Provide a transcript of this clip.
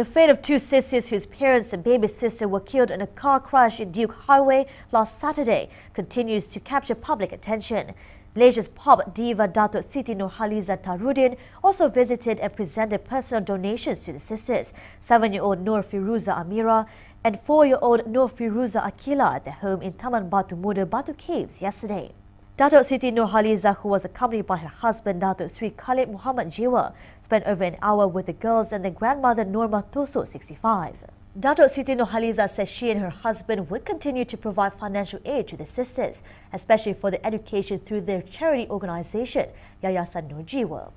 The fate of two sisters whose parents and baby sister were killed in a car crash in Duke Highway last Saturday continues to capture public attention. Malaysia's pop diva Dato Siti Nurhaliza Tarudin also visited and presented personal donations to the sisters, 7-year-old Nur Firuza Amira and 4-year-old Nur Firuza Akila at their home in Taman Batu Muda Batu Caves yesterday. Datuk Siti Nurhaliza, who was accompanied by her husband Datuk Sri Khalid Muhammad Jiwa, spent over an hour with the girls and their grandmother Norma Toso, 65. Datuk Siti Nohaliza says she and her husband would continue to provide financial aid to the sisters, especially for the education through their charity organization, Yayasan Nurjiwa.